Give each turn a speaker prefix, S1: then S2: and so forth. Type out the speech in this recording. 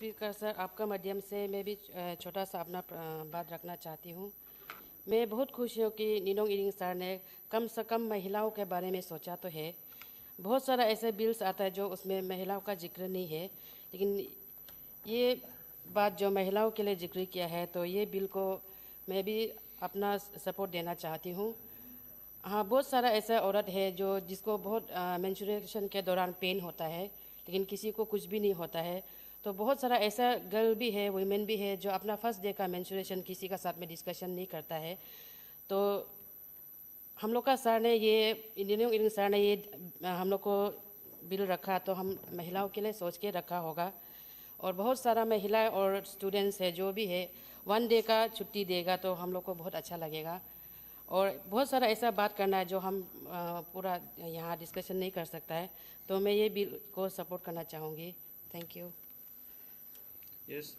S1: speaker sir uh, आपका माध्यम से मैं भी छोटा सा अपना बात रखना चाहती हूँ मैं बहुत खुश हूँ कि निनोंग इरिंग सर ने कम से कम महिलाओं के बारे में सोचा तो है बहुत सारा ऐसे बिल्स आता है जो उसमें महिलाओं का जिक्र नहीं है लेकिन ये बात जो महिलाओं के लिए जिक्र किया है तो ये बिल को मैं भी अपना सपोर्ट देना चाहती हूँ हाँ बहुत सारा ऐसा औरत है जो जिसको बहुत मेंस्ट्रुएशन के दौरान पेन होता है लेकिन किसी को कुछ भी नहीं होता है तो बहुत सारा ऐसा गर्ल भी है वुमेन भी है जो अपना फर्स्ट डे का मैंसुरेशन किसी का साथ में डिस्कशन नहीं करता है तो हम लोग का सर ने ये इंजीनियरिंग सर ने ये हम लोग को बिल रखा तो हम महिलाओं के लिए सोच के रखा होगा और बहुत सारा महिला और स्टूडेंट्स है जो भी है वन डे का छुट्टी देगा तो हम लोग को बहुत अच्छा लगेगा और बहुत सारा ऐसा बात करना है जो हम पूरा यहाँ डिस्कशन नहीं कर सकता है तो मैं ये बिल को सपोर्ट करना चाहूँगी थैंक यू
S2: यस